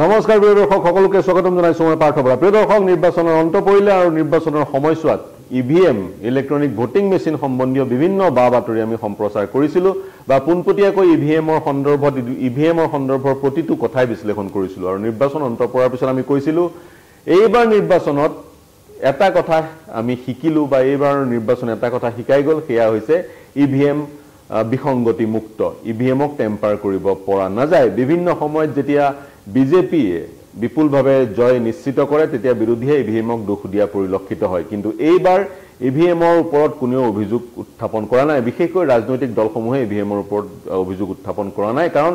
নমস্কাৰ প্ৰিয় দৰ্শক সকলোকে স্বাগতম জনাইছোঁ মই পাৰ্থ বৰা প্ৰিয় দৰ্শক নিৰ্বাচনৰ অন্ত পৰিলে আৰু নিৰ্বাচনৰ সময়ছোৱাত E V M electronic voting machine সম্বন্ধীয় বিভিন্ন বা বাতৰি আমি সম্প্ৰচাৰ কৰিছিলোঁ বা পোনপটীয়াকৈ ই ভি এমৰ সন্দৰ্ভত ই ভি এমৰ সন্দৰ্ভৰ প্ৰতিটো কথাই বিশ্লেষণ কৰিছিলোঁ আৰু নিৰ্বাচন অন্ত পৰাৰ পিছত আমি কৈছিলোঁ এইবাৰ নিৰ্বাচনত এটা কথা আমি শিকিলোঁ বা এইবাৰ নিৰ্বাচন এটা কথা শিকাই গ'ল সেয়া হৈছে ই ভি এম বিসংগতিমুক্ত ই ভি এমক টেম্পাৰ কৰিব পৰা নাযায় বিভিন্ন সময়ত যেতিয়া বিজেপিয়ে বিপুলভাৱে জয় নিশ্চিত কৰে তেতিয়া বিৰোধীয়ে ই ভি এমক দোষ দিয়া পৰিলক্ষিত হয় কিন্তু এইবাৰ ই ভি এমৰ ওপৰত কোনেও অভিযোগ উত্থাপন কৰা নাই বিশেষকৈ ৰাজনৈতিক দলসমূহে ই ভি এমৰ ওপৰত অভিযোগ উত্থাপন কৰা নাই কাৰণ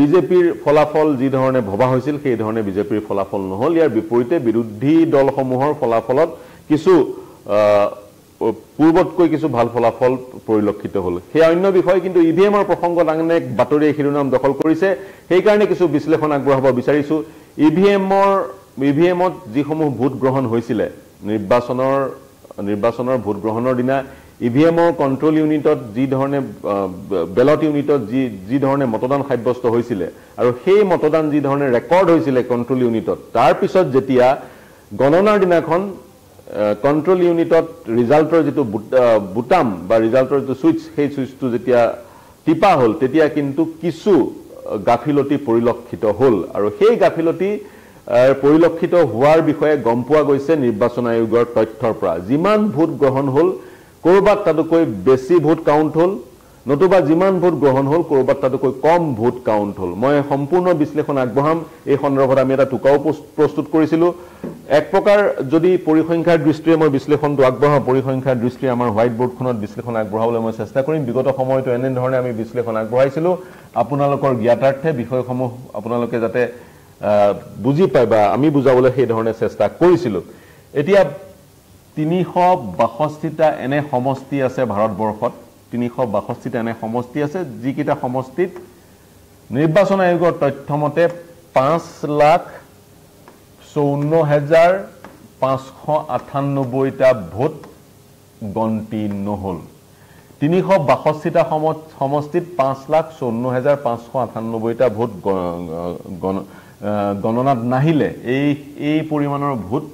বিজেপিৰ ফলাফল যিধৰণে ভবা হৈছিল সেইধৰণে বিজেপিৰ ফলাফল নহ'ল ইয়াৰ বিপৰীতে বিৰোধী দলসমূহৰ ফলাফলত কিছু পূৰ্বতকৈ কিছু ভাল ফলাফল পৰিলক্ষিত হ'ল সেই অন্য বিষয় কিন্তু ই ভি এমৰ প্ৰসংগ দাঙনে বাতৰিয়ে শিৰোনাম দখল কৰিছে সেইকাৰণে কিছু বিশ্লেষণ আগবঢ়াব বিচাৰিছোঁ ই ভি এমৰ ই ভি এমত যিসমূহ ভোট গ্ৰহণ হৈছিলে নিৰ্বাচনৰ নিৰ্বাচনৰ ভোট গ্ৰহণৰ দিনা ই ভি এমৰ কণ্ট্ৰল ইউনিটত যিধৰণে বেলট ইউনিটত যি যিধৰণে মতদান সাব্যস্ত হৈছিলে আৰু সেই মতদান যিধৰণে ৰেকৰ্ড হৈছিলে কণ্ট্ৰল ইউনিটত তাৰপিছত যেতিয়া গণনাৰ দিনাখন কণ্ট্ৰল ইউনিটত ৰিজাল্টৰ যিটো বুটাম বা ৰিজাল্টৰ যিটো ছুইচ সেই ছুইচটো যেতিয়া টিপা হ'ল তেতিয়া কিন্তু কিছু গাফিলতি পৰিলক্ষিত হ'ল আৰু সেই গাফিলতি পৰিলক্ষিত হোৱাৰ বিষয়ে গম পোৱা গৈছে নিৰ্বাচন আয়োগৰ তথ্যৰ পৰা যিমান ভোট গ্ৰহণ হ'ল ক'ৰবাত তাতোকৈ বেছি ভোট কাউণ্ট হ'ল নতুবা যিমান ভোট গ্ৰহণ হ'ল ক'ৰবাত তাতোকৈ কম ভোট কাউণ্ট হ'ল মই সম্পূৰ্ণ বিশ্লেষণ আগবঢ়াম এই সন্দৰ্ভত আমি এটা টোকাও প্ৰস্তুত কৰিছিলোঁ এক প্ৰকাৰ যদি পৰিসংখ্যাৰ দৃষ্টিৰে মই বিশ্লেষণটো আগবঢ়াওঁ পৰিসংখ্যাৰ দৃষ্টিৰে আমাৰ হোৱাইট ব'ৰ্ডখনত বিশ্লেষণ আগবঢ়াবলৈ মই চেষ্টা কৰিম বিগত সময়তো এনেধৰণে আমি বিশ্লেষণ আগবঢ়াইছিলোঁ আপোনালোকৰ জ্ঞাতাৰ্থে বিষয়সমূহ আপোনালোকে যাতে বুজি পায় বা আমি বুজাবলৈ সেইধৰণে চেষ্টা কৰিছিলোঁ এতিয়া তিনিশ বাষষ্ঠিটা এনে সমষ্টি আছে ভাৰতবৰ্ষত তিনিশ বাষষ্ঠিত এনে সমষ্টি আছে যিকেইটা সমষ্টিত নিৰ্বাচন আয়োগৰ তথ্যমতে পাঁচ লাখ চৌৱন্ন হেজাৰ পাঁচশ আঠান্নব্বৈটা ভোট গণতি নহ'ল তিনিশ বাষষ্ঠিটা সম সমষ্টিত পাঁচ লাখ চৌৱন্ন হেজাৰ পাঁচশ আঠান্নব্বৈটা ভোট গণ গণনাত নাহিলে এই এই পৰিমাণৰ ভোট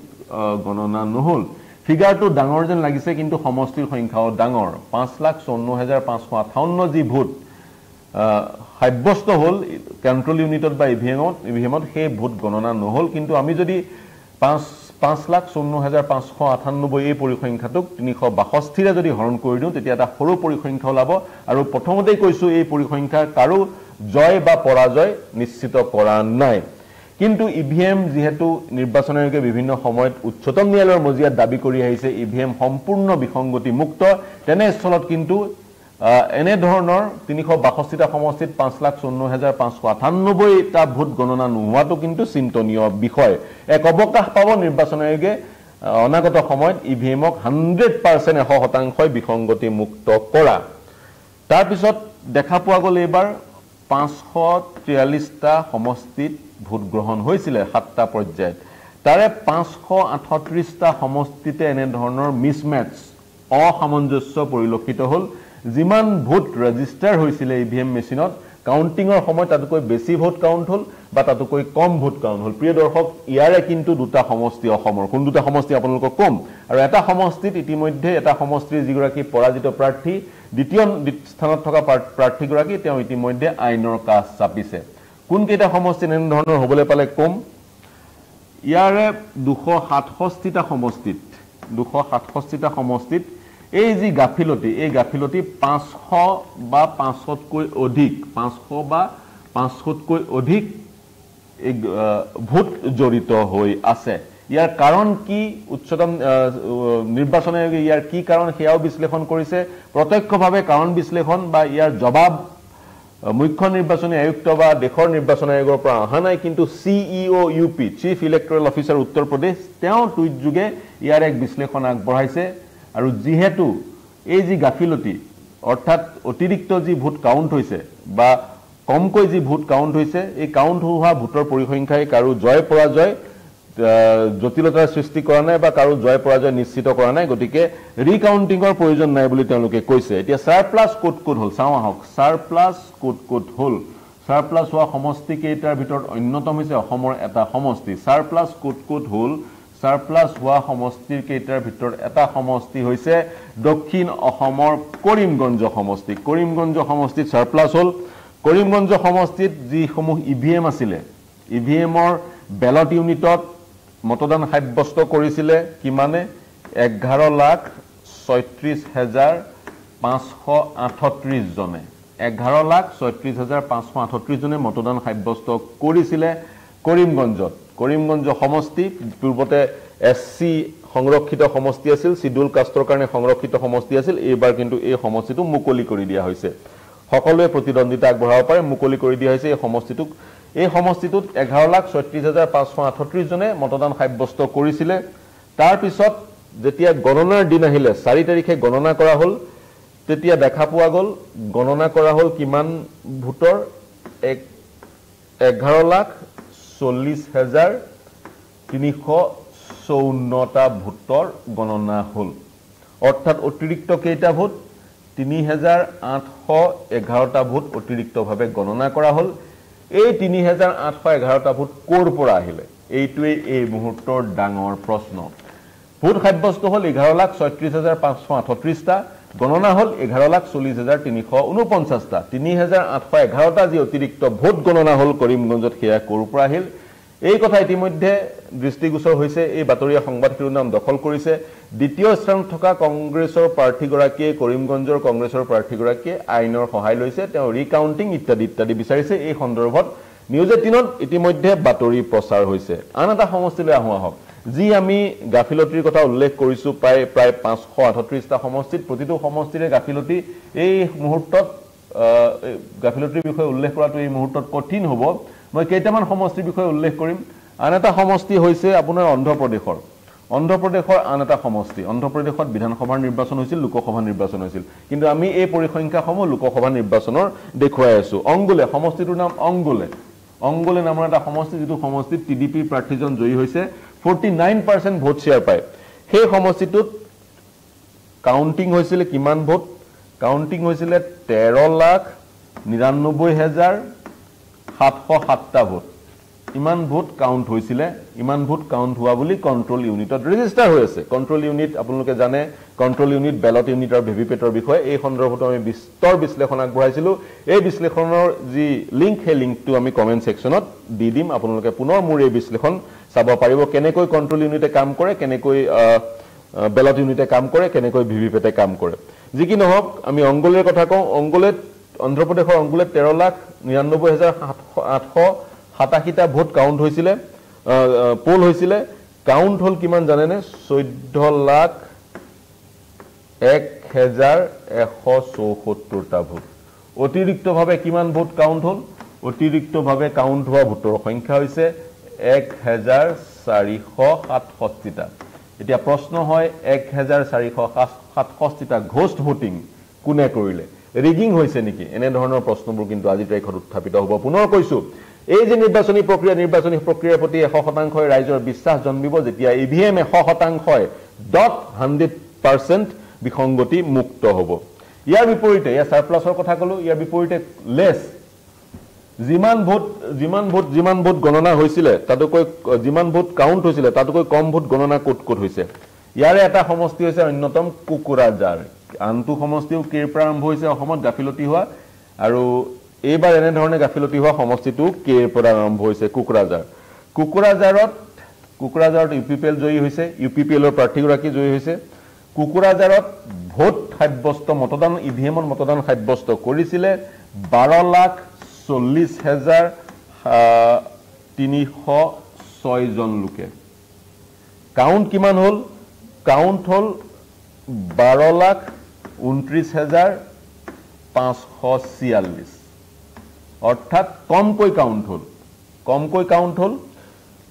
গণনা নহ'ল ফিগাৰটো ডাঙৰ যেন লাগিছে কিন্তু সমষ্টিৰ সংখ্যাও ডাঙৰ পাঁচ লাখ চৌৱন্ন হাজাৰ পাঁচশ আঠাৱন্ন যি ভোট সাব্যস্ত হ'ল কণ্ট্ৰল ইউনিটত বা ই ভি এমত ই ভি এমত সেই ভোট গণনা নহ'ল কিন্তু আমি যদি পাঁচ পাঁচ লাখ চৌৱন্ন হাজাৰ পাঁচশ আঠান্নব্বৈ এই পৰিসংখ্যাটোক তিনিশ বাষষ্ঠিৰে যদি হৰণ কৰি দিওঁ তেতিয়া এটা সৰু পৰিসংখ্যা ওলাব আৰু প্ৰথমতেই কৈছোঁ এই পৰিসংখ্যা কাৰো জয় বা পৰাজয় নিশ্চিত কৰা নাই কিন্তু ই ভি এম যিহেতু নিৰ্বাচন আয়োগে বিভিন্ন সময়ত উচ্চতম ন্যায়ালয়ৰ মজিয়াত দাবী কৰি আহিছে ই ভি এম সম্পূৰ্ণ বিসংগতিমুক্ত তেনেস্থলত কিন্তু এনেধৰণৰ তিনিশ বাষষ্ঠিটা সমষ্টিত পাঁচ লাখ চৌৱন্ন হাজাৰ পাঁচশ আঠান্নব্বৈটা ভোট গণনা নোহোৱাটো কিন্তু চিন্তনীয় বিষয় এক অৱকাশ পাব নিৰ্বাচন আয়োগে অনাগত সময়ত ই ভি এমক হাণ্ড্ৰেড পাৰ্চেণ্ট এশ শতাংশই বিসংগতিমুক্ত কৰা তাৰপিছত দেখা পোৱা গ'ল এইবাৰ পাঁচশ তিয়াল্লিছটা সমষ্টিত ভোট গ্ৰহণ হৈছিলে সাতটা পৰ্যায়ত তাৰে পাঁচশ আঠত্ৰিছটা সমষ্টিতে এনেধৰণৰ মিছমেটছ অসামঞ্জস্য পৰিলক্ষিত হ'ল যিমান ভোট ৰেজিষ্টাৰ হৈছিলে ই ভি এম মেচিনত কাউণ্টিঙৰ সময়ত তাতোকৈ বেছি ভোট কাউণ্ট হ'ল বা তাতোকৈ কম ভোট কাউণ্ট হ'ল প্ৰিয় দৰ্শক ইয়াৰে কিন্তু দুটা সমষ্টি অসমৰ কোন দুটা সমষ্টি আপোনালোকক কম আৰু এটা সমষ্টিত ইতিমধ্যে এটা সমষ্টিৰ যিগৰাকী পৰাজিত প্ৰাৰ্থী দ্বিতীয় স্থানত থকা প্ৰাৰ্থীগৰাকী তেওঁ ইতিমধ্যে আইনৰ কাষ চাপিছে কোনকেইটা সমষ্টি এনেধৰণৰ হ'বলৈ পালে কম ইয়াৰে দুশ সাতষষ্ঠিটা সমষ্টিত দুশ সাতষষ্ঠিটা সমষ্টিত এই যি গাফিলতি এই গাফিলতি পাঁচশ বা পাঁচশতকৈ অধিক পাঁচশ বা পাঁচশতকৈ অধিক এই ভোট জড়িত হৈ আছে ইয়াৰ কাৰণ কি উচ্চতম নিৰ্বাচন আয়োগে ইয়াৰ কি কাৰণ সেয়াও বিশ্লেষণ কৰিছে প্ৰত্যক্ষভাৱে কাৰণ বিশ্লেষণ বা ইয়াৰ জবাব মুখ্য নিৰ্বাচনী আয়ুক্ত বা দেশৰ নিৰ্বাচন আয়োগৰ পৰা অহা নাই কিন্তু C E O' U P chief electoral officer Uttar Pradesh তেওঁ টুইটযোগে ইয়াৰ এক বিশ্লেষণ আগবঢ়াইছে আৰু যিহেতু এই যি গাফিলতি অৰ্থাৎ অতিৰিক্ত যি ভোট কাউণ্ট হৈছে বা কমকৈ যি ভোট কাউণ্ট হৈছে এই কাউণ্ট হোৱা ভোটৰ পৰিসংখ্যাই কাৰো জয় পৰাজয় জটিলতাৰ সৃষ্টি কৰা নাই বা কাৰো জয় পৰাজয় নিশ্চিত কৰা নাই গতিকে ৰিকাউণ্টিঙৰ প্ৰয়োজন নাই বুলি তেওঁলোকে কৈছে এতিয়া ছাৰ প্লাছ ক'ত ক'ত হ'ল চাওঁ আহক ছাৰ প্লাছ ক'ত ক'ত হ'ল ছাৰ প্লাছ হোৱা সমষ্টি কেইটাৰ ভিতৰত অন্যতম হৈছে অসমৰ এটা সমষ্টি ছাৰ প্লাছ ক'ত ক'ত হ'ল ছাৰ প্লাছ হোৱা সমষ্টিৰ কেইটাৰ ভিতৰত এটা সমষ্টি হৈছে দক্ষিণ অসমৰ কৰিমগঞ্জ সমষ্টি কৰিমগঞ্জ সমষ্টিত চাৰ প্লাছ হ'ল কৰিমগঞ্জ সমষ্টিত যিসমূহ ই ভি এম আছিলে ই ভি এমৰ বেলট ইউনিটত মতদান সাব্যস্ত কৰিছিলে কিমানে এঘাৰ লাখ ছয়ত্ৰিছ হেজাৰ পাঁচশ আঠত্ৰিছজনে এঘাৰ লাখ ছয়ত্ৰিছ হাজাৰ পাঁচশ আঠত্ৰিছজনে মতদান সাব্যস্ত কৰিছিলে কৰিমগঞ্জত কৰিমগঞ্জ সমষ্টি পূৰ্বতে এছ চি সংৰক্ষিত সমষ্টি আছিল চিডুল কাষ্টৰ কাৰণে সংৰক্ষিত সমষ্টি আছিল এইবাৰ কিন্তু এই সমষ্টিটো মুকলি কৰি দিয়া হৈছে সকলোৱে প্ৰতিদ্বন্দ্বিতা আগবঢ়াব পাৰে মুকলি কৰি দিয়া হৈছে এই সমষ্টিটোক এই সমষ্টিটোত এঘাৰ লাখ ছয়ত্ৰিছ হাজাৰ পাঁচশ আঠত্ৰিছজনে মতদান সাব্যস্ত কৰিছিলে তাৰপিছত যেতিয়া গণনাৰ দিন আহিলে চাৰি তাৰিখে গণনা কৰা হ'ল তেতিয়া দেখা পোৱা গ'ল গণনা কৰা হ'ল কিমান ভোটৰ এক এঘাৰ লাখ চল্লিছ হেজাৰ তিনিশ চৌৱন্নটা ভোটৰ গণনা হ'ল অৰ্থাৎ অতিৰিক্ত কেইটা ভোট তিনি হেজাৰ আঠশ এঘাৰটা ভোট অতিৰিক্তভাৱে গণনা কৰা হ'ল এই তিনি হাজাৰ আঠশ এঘাৰটা ভোট ক'ৰ পৰা আহিলে এইটোৱেই এই মুহূৰ্তৰ ডাঙৰ প্ৰশ্ন ভোট সাব্যস্ত হ'ল এঘাৰ লাখ ছয়ত্ৰিছ হাজাৰ পাঁচশ আঠত্ৰিছটা গণনা হ'ল এঘাৰ লাখ চল্লিছ হাজাৰ তিনিশ ঊনপঞ্চাছটা তিনি হাজাৰ আঠশ এঘাৰটা যি অতিৰিক্ত ভোট গণনা হ'ল কৰিমগঞ্জত সেয়া ক'ৰ পৰা আহিল এই কথা ইতিমধ্যে দৃষ্টিগোচৰ হৈছে এই বাতৰিয়ে সংবাদ শিৰোনাম দখল কৰিছে দ্বিতীয় স্থানত থকা কংগ্ৰেছৰ প্ৰাৰ্থীগৰাকীয়ে কৰিমগঞ্জৰ কংগ্ৰেছৰ প্ৰাৰ্থীগৰাকীয়ে আইনৰ সহায় লৈছে তেওঁ ৰিকাউণ্টিং ইত্যাদি ইত্যাদি বিচাৰিছে এই সন্দৰ্ভত নিউজ এইটিনত ইতিমধ্যে বাতৰি প্ৰচাৰ হৈছে আন এটা সমষ্টিলৈ আহোঁ আহক যি আমি গাফিলতিৰ কথা উল্লেখ কৰিছোঁ প্ৰায় প্ৰায় পাঁচশ আঠত্ৰিছটা সমষ্টিত প্ৰতিটো সমষ্টিৰে গাফিলতি এই মুহূৰ্তত গাফিলতিৰ বিষয়ে উল্লেখ কৰাটো এই মুহূৰ্তত কঠিন হ'ব মই কেইটামান সমষ্টিৰ বিষয়ে উল্লেখ কৰিম আন এটা সমষ্টি হৈছে আপোনাৰ অন্ধ্ৰপ্ৰদেশৰ অন্ধ্ৰপ্ৰদেশৰ আন এটা সমষ্টি অন্ধ্ৰপ্ৰদেশত বিধানসভাৰ নিৰ্বাচন হৈছিল লোকসভা নিৰ্বাচন হৈছিল কিন্তু আমি এই পৰিসংখ্যাসমূহ লোকসভা নিৰ্বাচনৰ দেখুৱাই আছোঁ অংগুলে সমষ্টিটোৰ নাম অংগুলে অংগুলে নামৰ এটা সমষ্টি যিটো সমষ্টিত টি ডি পিৰ প্ৰাৰ্থীজন জয়ী হৈছে forty nine percent vote share পায় সেই সমষ্টিটোত কাউণ্টিং হৈছিলে কিমান ভোট কাউণ্টিং হৈছিলে তেৰ লাখ নিৰান্নব্বৈ হেজাৰ সাতশ সাতটা ভোট ইমান ভোট কাউণ্ট হৈছিলে ইমান ভোট কাউণ্ট হোৱা বুলি কণ্ট্ৰল ইউনিটত ৰেজিষ্টাৰ হৈ আছে কণ্ট্ৰল ইউনিট আপোনালোকে জানে কণ্ট্ৰল ইউনিট বেলট ইউনিট আৰু ভি ভি পেটৰ বিষয়ে এই সন্দৰ্ভতো আমি বিস্তৰ বিশ্লেষণ আগবঢ়াইছিলোঁ এই বিশ্লেষণৰ যি লিংক সেই লিংকটো আমি কমেণ্ট ছেকশ্যনত দি দিম আপোনালোকে পুনৰ মোৰ এই বিশ্লেষণ চাব পাৰিব কেনেকৈ কণ্ট্ৰল ইউনিটে কাম কৰে কেনেকৈ বেলট ইউনিটে কাম কৰে কেনেকৈ ভি ভি পেটে কাম কৰে যি কি নহওক আমি অংগলেৰ কথা কওঁ অংগলেত অন্ধ্ৰপ্ৰদেশৰ অংগুলে তেৰ লাখ নিৰান্নব্বৈ হাজাৰ সাতশ আঠশ সাতাশীটা ভোট কাউণ্ট হৈছিলে পোল হৈছিলে কাউণ্ট হ'ল কিমান জানেনে চৈধ্য লাখ এক হেজাৰ এশ চৌসত্তৰটা ভোট অতিৰিক্তভাৱে কিমান ভোট কাউণ্ট হ'ল অতিৰিক্তভাৱে কাউণ্ট হোৱা ভোটৰ সংখ্যা হৈছে এক হেজাৰ চাৰিশ সাতষষ্ঠিটা এতিয়া প্ৰশ্ন হয় এক হেজাৰ চাৰিশ সাতষষ্ঠিটা ঘোষ্ট ভোটিং কোনে কৰিলে ৰিগিং হৈছে নেকি এনেধৰণৰ প্ৰশ্নবোৰ কিন্তু আজিৰ তাৰিখত উত্থাপিত হ'ব পুনৰ কৈছোঁ এই যে নিৰ্বাচনী প্ৰক্ৰিয়া নিৰ্বাচনী প্ৰক্ৰিয়াৰ প্ৰতি এশ শতাংশই ৰাইজৰ বিশ্বাস জন্মিব যেতিয়া ই ভি এম এশ শতাংশই ডট হাণ্ড্ৰেড পাৰ্চেণ্ট বিসংগতি মুক্ত হ'ব ইয়াৰ বিপৰীতে ইয়াৰ ছাৰপ্লাছৰ কথা ক'লোঁ ইয়াৰ বিপৰীতে লেছ যিমান ভোট যিমান ভোট যিমান ভোট গণনা হৈছিলে তাতোকৈ যিমান ভোট কাউণ্ট হৈছিলে তাতোকৈ কম ভোট গণনা ক'ত ক'ত হৈছে ইয়াৰে এটা সমষ্টি হৈছে অন্যতম কুকুৰাজাৰ আনটো সমষ্টিও কেৰ পৰা আৰম্ভ হৈছে অসমত গাফিলতি হোৱা আৰু এইবাৰ এনেধৰণে গাফিলতি হোৱা সমষ্টিটো কেৰ পৰা আৰম্ভ হৈছে কোকৰাঝাৰ কোকৰাঝাৰত কোকৰাঝাৰত ইউ পি পি এল জয়ী হৈছে ইউ পি পি এলৰ প্ৰাৰ্থীগৰাকী জয়ী হৈছে কোকৰাঝাৰত ভোট সাব্যস্ত মতদান ই ভি এমত মতদান সাব্যস্ত কৰিছিলে বাৰ লাখ চল্লিছ হেজাৰ তিনিশ ছয়জন লোকে কাউণ্ট কিমান হ'ল কাউণ্ট হ'ল বাৰ লাখ ঊনত্ৰিছ হেজাৰ পাঁচশ ছিয়াল্লিছ অৰ্থাৎ কমকৈ কাউণ্ট হ'ল কমকৈ কাউণ্ট হ'ল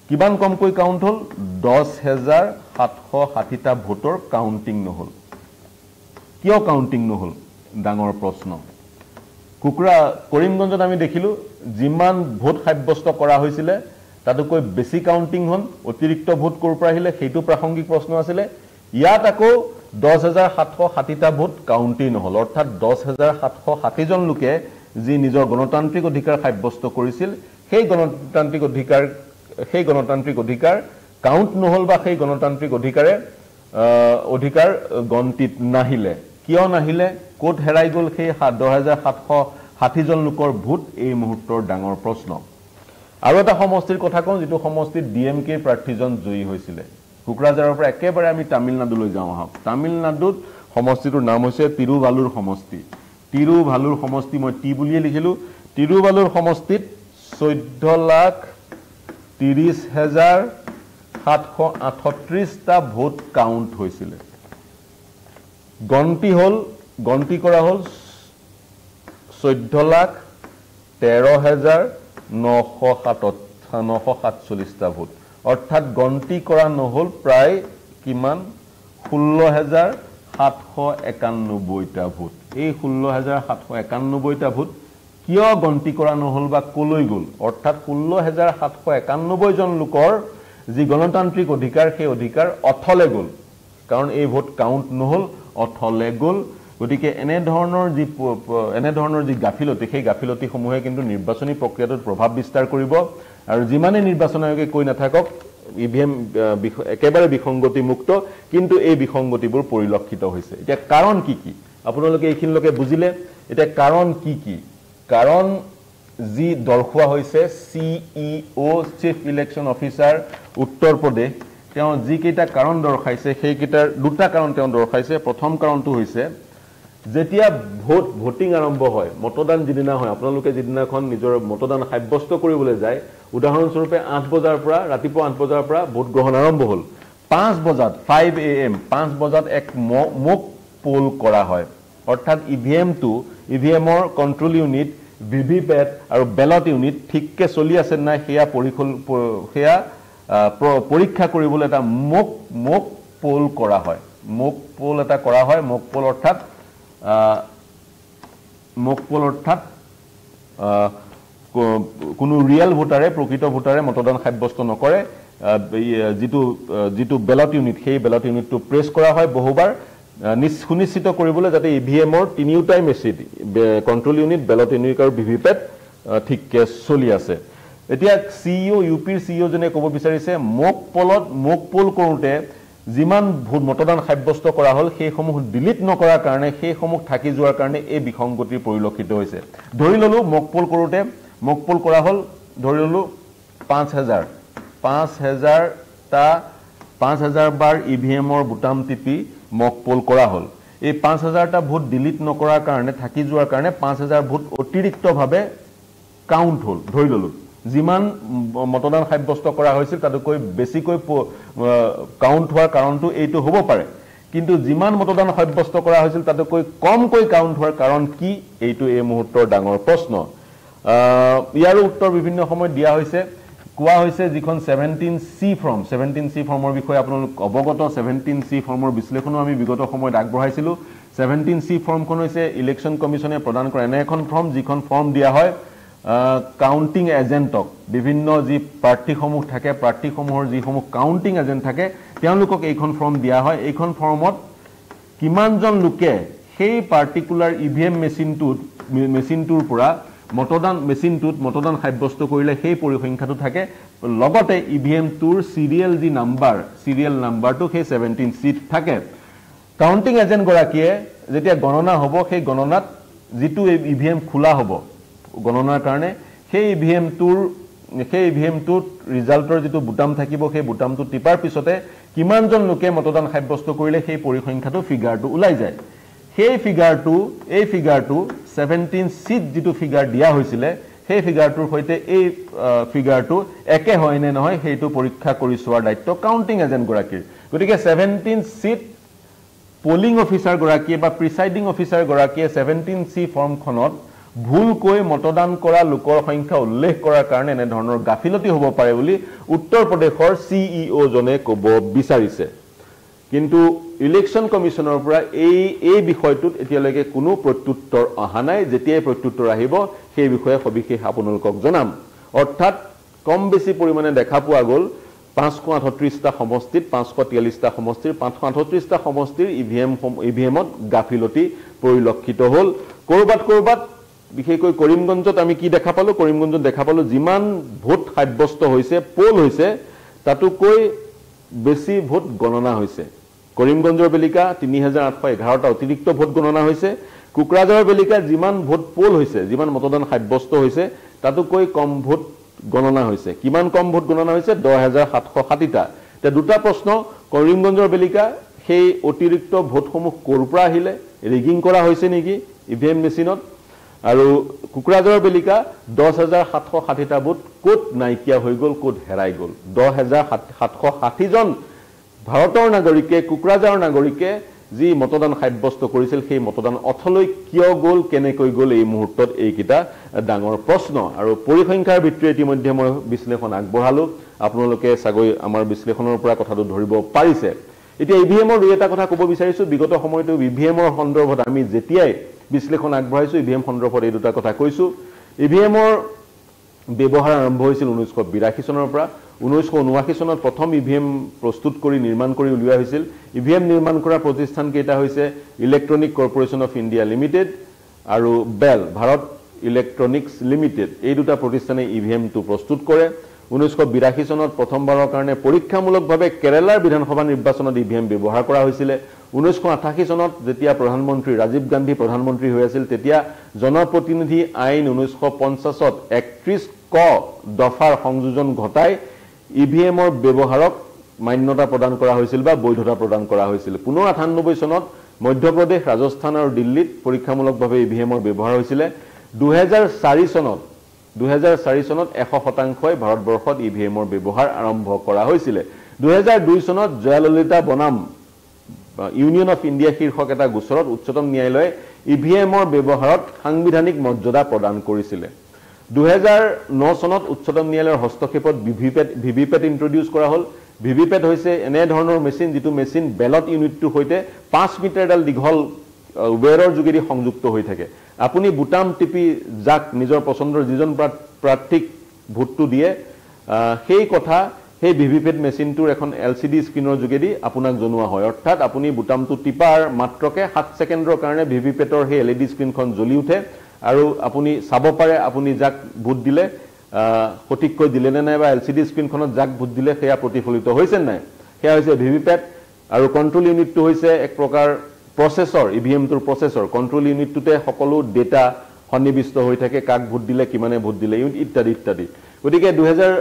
কিমান কমকৈ কাউণ্ট হ'ল দহ হেজাৰ সাতশ ষাঠিটা ভোটৰ কাউণ্টিং নহ'ল কিয় কাউণ্টিং নহ'ল ডাঙৰ প্ৰশ্ন কুকুৰা কৰিমগঞ্জত আমি দেখিলোঁ যিমান ভোট সাব্যস্ত কৰা হৈছিলে তাতোকৈ বেছি কাউণ্টিং হ'ল অতিৰিক্ত ভোট ক'ৰ পৰা আহিলে সেইটো প্ৰাসংগিক প্ৰশ্ন আছিলে ইয়াত আকৌ দহ হাজাৰ সাতশ ষাঠিটা ভোট কাউণ্টেই নহ'ল অৰ্থাৎ দহ হেজাৰ সাতশ ষাঠিজন লোকে যি নিজৰ গণতান্ত্ৰিক অধিকাৰ সাব্যস্ত কৰিছিল সেই গণতান্ত্ৰিক অধিকাৰ সেই গণতান্ত্ৰিক অধিকাৰ কাউণ্ট নহ'ল বা সেই গণতান্ত্ৰিক অধিকাৰে অধিকাৰ গণতিত নাহিলে কিয় নাহিলে ক'ত হেৰাই গ'ল সেই সাত দহ হেজাৰ সাতশ ষাঠিজন লোকৰ ভোট এই মুহূৰ্তৰ ডাঙৰ প্ৰশ্ন আৰু এটা সমষ্টিৰ কথা কওঁ যিটো সমষ্টিত ডি এম কেৰ প্ৰাৰ্থীজন জয়ী হৈছিলে কোকৰাঝাৰৰ পৰা একেবাৰে আমি তামিলনাডুলৈ যাওঁ আহক তামিলনাডুত সমষ্টিটোৰ নাম হৈছে তিৰুভালুৰ সমষ্টি তিৰুভালুৰ সমষ্টি মই টি বুলিয়ে লিখিলোঁ তিৰুভালুৰ সমষ্টিত চৈধ্য লাখ ত্ৰিছ হেজাৰ সাতশ আঠত্ৰিছটা ভোট কাউণ্ট হৈছিলে গণ্টি হ'ল গণ্টি কৰা হ'ল চৈধ্য লাখ তেৰ হেজাৰ নশ সাত নশ সাতচল্লিছটা ভোট অৰ্থাৎ গণতি কৰা নহল প্ৰায় কিমান ষোল্ল হেজাৰ সাতশ একান্নব্বৈটা ভোট এই ষোল্ল হেজাৰ সাতশ একান্নব্বৈটা ভোট কিয় গণতি কৰা নহল বা ক'লৈ গল অৰ্থাৎ ষোল্ল হেজাৰ সাতশ একানব্বই জন যি গণতান্ত্ৰিক অধিকাৰ সেই অধিকাৰ অথলে গল কাৰণ এই ভোট কাউণ্ট নহল অথলে গল গতিকে এনেধৰণৰ যি এনেধৰণৰ যি গাফিলতি সেই গাফিলতিসমূহে কিন্তু নিৰ্বাচনী প্ৰক্ৰিয়াটোত প্ৰভাৱ বিস্তাৰ কৰিব আৰু যিমানেই নিৰ্বাচন আয়োগে কৈ নাথাকক ই ভি এম একেবাৰে বিসংগতিমুক্ত কিন্তু এই বিসংগতিবোৰ পৰিলক্ষিত হৈছে এতিয়া কাৰণ কি কি আপোনালোকে এইখিনিলৈকে বুজিলে এতিয়া কাৰণ কি কি কাৰণ যি দৰ্শোৱা হৈছে C E O' chief election officer Uttar Pradesh তেওঁ যিকেইটা কাৰণ দৰ্শাইছে সেইকেইটাৰ দুটা কাৰণ তেওঁ দৰ্শাইছে প্ৰথম কাৰণটো হৈছে যেতিয়া ভোট ভোটিং আৰম্ভ হয় মতদান যিদিনা হয় আপোনালোকে যিদিনাখন নিজৰ মতদান সাব্যস্ত কৰিবলৈ যায় উদাহৰণস্বৰূপে আঠ বজাৰ পৰা ৰাতিপুৱা আঠ বজাৰ পৰা ভোট গ্ৰহণ আৰম্ভ হ'ল পাঁচ বজাত ফাইভ এ এম পাঁচ বজাত এক মোক পোল কৰা হয় অৰ্থাৎ ই ভি এমটো ই ভি এমৰ control unit V V pat আৰু বেলট ইউনিট ঠিককে চলি আছে নাই সেয়া পৰিশোধ সেয়া পৰীক্ষা কৰিবলৈ এটা মোক মোক পোল কৰা হয় মোক পোল এটা কৰা হয় মোক পোল অৰ্থাৎ মোক পল অৰ্থাৎ কোনো ৰিয়েল ভোটাৰে প্ৰকৃত ভোটাৰে মতদান সাব্যস্ত নকৰে যিটো যিটো বেলট ইউনিট সেই বেলট ইউনিটটো প্ৰেছ কৰা হয় বহুবাৰ বহুবাৰ সুনিশ্চিত কৰিবলৈ যাতে ই ভি এমৰ তিনিওটাই machine control unit ballot unit আৰু ভি ভি পেট ঠিককে চলি আছে এতিয়া চি ইউ সিইও ইউপির সিইও জনে কব বিচাৰিছে মোক পলত মোক পল কৰোঁতে যিমান ভোট মতদান সাব্যস্ত কৰা হ'ল সেইসমূহ ডিলিট নকৰাৰ কাৰণে সেইসমূহ থাকি যোৱাৰ কাৰণে এই বিসংগতি পৰিলক্ষিত হৈছে ধৰি ল'লোঁ মকপুল কৰোঁতে মকপুল কৰা হ'ল ধৰি ল'লোঁ পাঁচ হেজাৰ পাঁচ হেজাৰটা পাঁচ হেজাৰ বাৰ ই ভি এমৰ বুটাম টিপি মকপুল কৰা হ'ল এই পাঁচ হেজাৰটা ভোট ডিলিট নকৰাৰ কাৰণে থাকি যোৱাৰ কাৰণে পাঁচ হেজাৰ ভোট অতিৰিক্তভাৱে কাউণ্ট হ'ল ধৰি ল'লোঁ যিমান মতদান সাব্যস্ত কৰা হৈছিল তাতোকৈ বেছিকৈ কাউণ্ট হোৱাৰ কাৰণটো এইটো হ'ব পাৰে কিন্তু যিমান মতদান সাব্যস্ত কৰা হৈছিল তাতোকৈ কমকৈ কাউণ্ট হোৱাৰ কাৰণ কি এইটো এই মুহূৰ্তৰ ডাঙৰ প্ৰশ্ন ইয়াৰো উত্তৰ বিভিন্ন সময়ত দিয়া হৈছে কোৱা হৈছে যিখন seventeen C form seventeen C ফৰ্মৰ বিষয়ে আপোনালোক অৱগত ছেভেণ্টিন চি ফৰ্মৰ বিশ্লেষণো আমি বিগত সময়ত আগবঢ়াইছিলোঁ ছেভেণ্টিন চি ফৰ্মখন হৈছে ইলেকশ্যন কমিশ্যনে প্ৰদান কৰা এনে এখন ফৰ্ম যিখন ফৰ্ম দিয়া হয় কাউণ্টিং এজেণ্টক বিভিন্ন যি প্ৰাৰ্থীসমূহ থাকে প্ৰাৰ্থীসমূহৰ যিসমূহ কাউণ্টিং এজেণ্ট থাকে তেওঁলোকক এইখন ফৰ্ম দিয়া হয় এইখন ফৰ্মত কিমানজন লোকে সেই পাৰ্টিকুলাৰ ই ভি এম মেচিনটোত মেচিনটোৰ পৰা মতদান মেচিনটোত মতদান সাব্যস্ত কৰিলে সেই পৰিসংখ্যাটো থাকে লগতে ই ভি এমটোৰ চিৰিয়েল যি নাম্বাৰ চিৰিয়েল নাম্বাৰটো সেই ছেভেণ্টিন চিট থাকে কাউণ্টিং এজেণ্টগৰাকীয়ে যেতিয়া গণনা হ'ব সেই গণনাত যিটো ই ভি এম খোলা হ'ব গণনাৰ কাৰণে সেই ই ভি এমটোৰ সেই ই ভি এমটোত ৰিজাল্টৰ যিটো বুটাম থাকিব সেই বুটামটো টিপাৰ পিছতে কিমানজন লোকে মতদান সাব্যস্ত কৰিলে সেই পৰিসংখ্যাটো ফিগাৰটো ওলাই যায় সেই ফিগাৰটো এই ফিগাৰটো ছেভেণ্টিন চিট যিটো ফিগাৰ দিয়া হৈছিলে সেই ফিগাৰটোৰ সৈতে এই ফিগাৰটো একে হয় নে নহয় সেইটো পৰীক্ষা কৰি চোৱাৰ দায়িত্ব কাউণ্টিং এজেণ্টগৰাকীৰ গতিকে ছেভেণ্টিন চিট পলিং অফিচাৰগৰাকীয়ে বা প্ৰিচাইডিং অফিচাৰগৰাকীয়ে ছেভেণ্টিন চি ফৰ্মখনত ভুলকৈ মতদান কৰা লোকৰ সংখ্যা উল্লেখ কৰাৰ কাৰণে এনেধৰণৰ গাফিলতি হ'ব পাৰে বুলি উত্তৰ প্ৰদেশৰ চি ই অ' ক'ব বিচাৰিছে কিন্তু ইলেকশ্যন কমিশ্যনৰ পৰা এই এই বিষয়টোত এতিয়ালৈকে কোনো প্ৰত্যুত্তৰ অহা নাই যেতিয়াই প্ৰত্যুত্তৰ আহিব সেই বিষয়ে সবিশেষ আপোনালোকক জনাম অৰ্থাৎ কম বেছি পৰিমাণে দেখা পোৱা গ'ল পাঁচশ আঠত্ৰিছটা সমষ্টিত পাঁচশ তিয়াল্লিছটা সমষ্টিৰ পাঁচশ আঠত্ৰিছটা সমষ্টিৰ E V M E V এমত গাফিলতি পৰিলক্ষিত হ'ল ক'ৰবাত ক'ৰবাত বিশেষকৈ কৰিমগঞ্জত আমি কি দেখা পালোঁ কৰিমগঞ্জত দেখা পালোঁ যিমান ভোট সাব্যস্ত হৈছে প'ল হৈছে তাতোকৈ বেছি ভোট গণনা হৈছে কৰিমগঞ্জৰ বেলিকা তিনি হাজাৰ আঠশ এঘাৰটা অতিৰিক্ত ভোট গণনা হয়েছে কোকরাঝার বেলিকা যিমান ভোট প'ল হৈছে যিমান মতদান সাব্যস্ত হৈছে তাতোকৈ কম ভোট গণনা হৈছে কিমান কম ভোট গণনা হৈছে দহ হাজাৰ সাতশ ষাঠিটা এতিয়া দুটা প্ৰশ্ন কৰিমগঞ্জৰ বেলিকা সেই অতিৰিক্ত ভোটসমূহ ক'ৰ পৰা আহিলে ৰেগিং কৰা হৈছে নেকি ই ভি এম মেচিনত আৰু কুকুৰাজৰ বেলিকা দহ হাজাৰ সাতশ ষাঠিটা বুট ক'ত নাইকিয়া হৈ গ'ল ক'ত হেৰাই গ'ল দহ হেজাৰ সাতশ ষাঠিজন ভাৰতৰ নাগৰিকে কোকৰাঝাৰৰ নাগৰিকে যি মতদান সাব্যস্ত কৰিছিল সেই মতদান অথলৈ কিয় গ'ল কেনেকৈ গ'ল এই মুহূৰ্তত এইকেইটা ডাঙৰ প্ৰশ্ন আৰু পৰিসংখ্যাৰ ভিত্তিৰে ইতিমধ্যে মই বিশ্লেষণ আগবঢ়ালোঁ আপোনালোকে চাগৈ আমাৰ বিশ্লেষণৰ পৰা কথাটো ধৰিব পাৰিছে এতিয়া ই ভি এমৰ দুই এটা কথা ক'ব বিচাৰিছোঁ বিগত সময়তো ই ভি এমৰ সন্দৰ্ভত আমি যেতিয়াই বিশ্লেষণ আগবঢ়াইছোঁ ই e ভি এম সন্দৰ্ভত এই দুটা কথা কৈছোঁ ই e ভি এমৰ ব্যৱহাৰ আৰম্ভ হৈছিল ঊনৈছশ বিৰাশী চনৰ পৰা ঊনৈছশ ঊনাশী চনত প্ৰথম ই ভি এম প্ৰস্তুত কৰি নিৰ্মাণ কৰি উলিওৱা হৈছিল ই ভি এম নিৰ্মাণ কৰা প্ৰতিষ্ঠানকেইটা হৈছে electronic corporation of India limited আৰু বেল ভাৰত ইলেক্ট্ৰনিক্স লিমিটেড এই দুটা প্ৰতিষ্ঠানে ই e ভি এমটো প্ৰস্তুত কৰে ঊনৈছশ বিৰাশী চনত প্ৰথমবাৰৰ কাৰণে পৰীক্ষামূলকভাৱে কেৰেলাৰ বিধানসভা নিৰ্বাচনত ই ভি এম ব্যৱহাৰ কৰা হৈছিলে ঊনৈছশ আঠাশী চনত যেতিয়া প্ৰধানমন্ত্ৰী ৰাজীৱ গান্ধী প্ৰধানমন্ত্ৰী হৈ আছিল তেতিয়া জনপ্ৰতিনিধি আইন ঊনৈছশ পঞ্চাছত একত্ৰিছ ক দফাৰ সংযোজন ঘটাই ই ভি এমৰ ব্যৱহাৰক মান্যতা প্ৰদান কৰা হৈছিল বা বৈধতা প্ৰদান কৰা হৈছিল পুনৰ আঠানব্বৈ চনত মধ্যপ্ৰদেশ ৰাজস্থান আৰু দিল্লীত পৰীক্ষামূলকভাৱে ই ভি এমৰ ব্যৱহাৰ হৈছিলে দুহেজাৰ চাৰি চনত দুহেজাৰ চাৰি চনত এশ শতাংশই ভাৰতবৰ্ষত ই ভি এমৰ ব্যৱহাৰ আৰম্ভ কৰা হৈছিলে দুহেজাৰ দুই চনত জয়াললিতা বনাম ইউনিয়ন অফ ইণ্ডিয়া শীৰ্ষক এটা গোচৰত উচ্চতম ন্যায়ালয়ে ই ভি এমৰ ব্যৱহাৰত সাংবিধানিক মৰ্যাদা প্ৰদান কৰিছিলে দুহেজাৰ ন চনত উচ্চতম ন্যায়ালয়ৰ হস্তক্ষেপত V pat V V pat introduce কৰা হ'ল ভি ভি পেট হৈছে এনেধৰণৰ মেচিন যিটো মেচিন বেলট ইউনিটটোৰ সৈতে পাঁচ মিটাৰডাল দীঘল ৱেৰৰ যোগেদি সংযুক্ত হৈ থাকে আপুনি বুটাম টিপি যাক নিজৰ পচন্দৰ যিজন প্ৰাৰ্থীক ভোটটো দিয়ে সেই কথা সেই ভি ভি পেট মেচিনটোৰ এখন এল চি ডি স্ক্ৰীণৰ যোগেদি আপোনাক জনোৱা হয় অৰ্থাৎ আপুনি বুটামটো টিপাৰ মাত্ৰকে সাত ছেকেণ্ডৰ কাৰণে ভি ভি পেটৰ সেই এল ই ডি স্ক্ৰীণখন জ্বলি উঠে আৰু আপুনি চাব পাৰে আপুনি যাক ভোট দিলে সঠিককৈ দিলে নে নাই বা এল চি ডি স্ক্ৰীণখনত যাক ভোট দিলে সেয়া প্ৰতিফলিত হৈছে নে নাই সেয়া হৈছে ভি ভি পেট আৰু কণ্ট্ৰল ইউনিটটো হৈছে এক প্ৰকাৰ প্ৰচেছৰ ই ভি এমটোৰ প্ৰচেছৰ কণ্ট্ৰল ইউনিটটোতে সকলো ডেটা সন্নিৱিষ্ট হৈ থাকে কাক ভোট দিলে কিমানে ভোট দিলে ইত্যাদি ইত্যাদি গতিকে দুহেজাৰ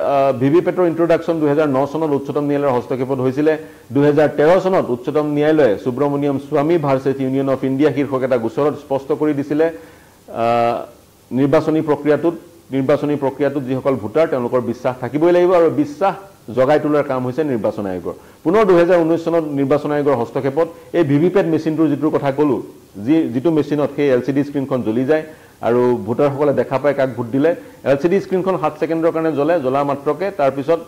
ভি ভি পেটৰ ইণ্ট্ৰডাকশ্যন দুহেজাৰ ন চনত উচ্চতম ন্যায়ালয়ৰ হস্তক্ষেপত হৈছিলে দুহেজাৰ তেৰ চনত উচ্চতম ন্যায়ালয়ে সুব্ৰমণিয়াম স্বামী ভাৰ্চেছ ইউনিয়ন অফ ইণ্ডিয়া শীৰ্ষক এটা গোচৰত স্পষ্ট কৰি দিছিলে নিৰ্বাচনী প্ৰক্ৰিয়াটোত নিৰ্বাচনী প্ৰক্ৰিয়াটোত যিসকল ভোটাৰ তেওঁলোকৰ বিশ্বাস থাকিবই লাগিব আৰু বিশ্বাস জগাই তোলাৰ কাম হৈছে নিৰ্বাচন আয়োগৰ পুনৰ দুহেজাৰ ঊনৈছ চনত নিৰ্বাচন আয়োগৰ হস্তক্ষেপত এই ভি ভি পেট মেচিনটোৰ যিটোৰ কথা ক'লোঁ যি যিটো মেচিনত সেই এল চি ডি স্ক্ৰীণখন জ্বলি যায় আৰু ভোটাৰসকলে দেখা পায় কাক ভোট দিলে এল চি ডি স্ক্ৰীণখন সাত ছেকেণ্ডৰ কাৰণে জ্বলে জ্বলা মাত্ৰকে তাৰপিছত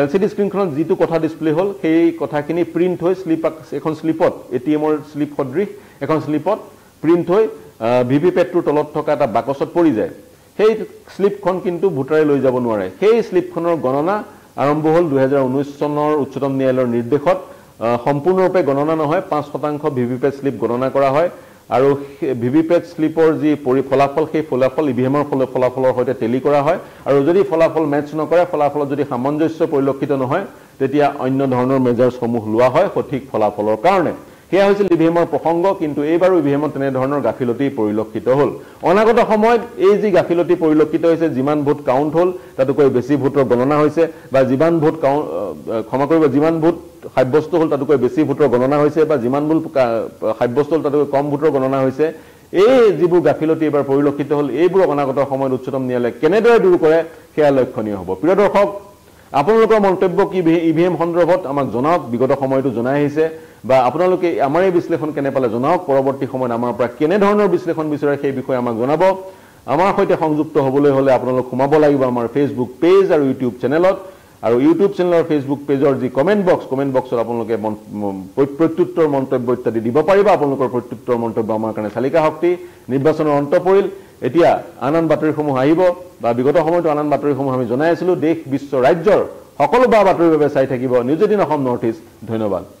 এল চি ডি স্ক্ৰীণখনত যিটো কথা ডিছপ্লে হ'ল সেই কথাখিনি প্ৰিণ্ট হৈ শ্লিপ এখন শ্লিপত এ টি এমৰ শ্লিপ সদৃশ এখন শ্লিপত প্ৰিণ্ট হৈ ভি ভি পেটটোৰ তলত থকা এটা বাকচত পৰি যায় সেই শ্লিপখন কিন্তু ভোটাৰে লৈ যাব নোৱাৰে সেই শ্লিপখনৰ গণনা আৰম্ভ হ'ল দুহেজাৰ ঊনৈছ চনৰ উচ্চতম ন্যায়ালয়ৰ নিৰ্দেশত সম্পূৰ্ণৰূপে গণনা নহয় পাঁচ শতাংশ ভি ভি পেট শ্লিপ গণনা কৰা হয় আৰু ভি ভি পেট শ্লিপৰ যি পৰি ফলাফল সেই ফলাফল ই ভি এমৰ ফলাফলৰ সৈতে টেলি কৰা হয় আৰু যদি ফলাফল মেটছ নকৰে ফলাফলত যদি সামঞ্জস্য পৰিলক্ষিত নহয় তেতিয়া অন্য ধৰণৰ মেজাৰ্ছসমূহ লোৱা হয় সঠিক ফলাফলৰ কাৰণে সেয়া হৈছিল ই ভি এমৰ প্ৰসংগ কিন্তু এইবাৰো ই ভি এমত তেনেধৰণৰ গাফিলতি পৰিলক্ষিত হ'ল অনাগত সময়ত এই যি গাফিলতি পৰিলক্ষিত হৈছে যিমান ভোট কাউণ্ট হ'ল তাতোকৈ বেছি ভোটৰ গণনা হৈছে বা যিমান ভোট কাউণ্ট ক্ষমা কৰিব যিমান ভোট সাব্যস্ত হ'ল তাতোকৈ বেছি ভোটৰ গণনা হৈছে বা যিমান ভোট সাব্যস্ত হ'ল তাতোকৈ কম ভোটৰ গণনা হৈছে এই যিবোৰ গাফিলতি এইবাৰ পৰিলক্ষিত হ'ল এইবোৰক অনাগত সময়ত উচ্চতম ন্যায়ালয়ে কেনেদৰে দূৰ কৰে সেয়া লক্ষণীয় হ'ব প্ৰিয় দৰ্শক আপোনালোকৰ মন্তব্য কি ই ভি এম সন্দৰ্ভত আমাক জনাওক বিগত সময়তো জনাই আহিছে বা আপোনালোকে আমাৰ এই বিশ্লেষণ কেনে পালে জনাওক পৰৱৰ্তী সময়ত আমাৰ পৰা কেনেধৰণৰ বিশ্লেষণ বিচাৰে সেই বিষয়ে আমাক জনাব আমাৰ সৈতে সংযুক্ত হ'বলৈ হ'লে আপোনালোক সোমাব লাগিব আমাৰ ফেচবুক পেজ আৰু ইউটিউব চেনেলত আৰু ইউটিউব চেনেলৰ ফেচবুক পেজৰ যি কমেণ্ট বক্স কমেণ্ট বক্সত আপোনালোকে প্ৰত্যুত্তৰ মন্তব্য ইত্যাদি দিব পাৰিব আপোনালোকৰ প্ৰত্যুত্তৰ মন্তব্য আমাৰ কাৰণে চালিকা শক্তি নিৰ্বাচনৰ অন্ত পৰিল এতিয়া আন আন বাতৰিসমূহ আহিব বা বিগত সময়তো আন আন বাতৰিসমূহ আমি জনাই আছিলোঁ দেশ বিশ্ব ৰাজ্যৰ সকলো বা বাতৰিৰ বাবে চাই থাকিব নিউজ এদিন অসম নৰ্থ ইষ্ট ধন্যবাদ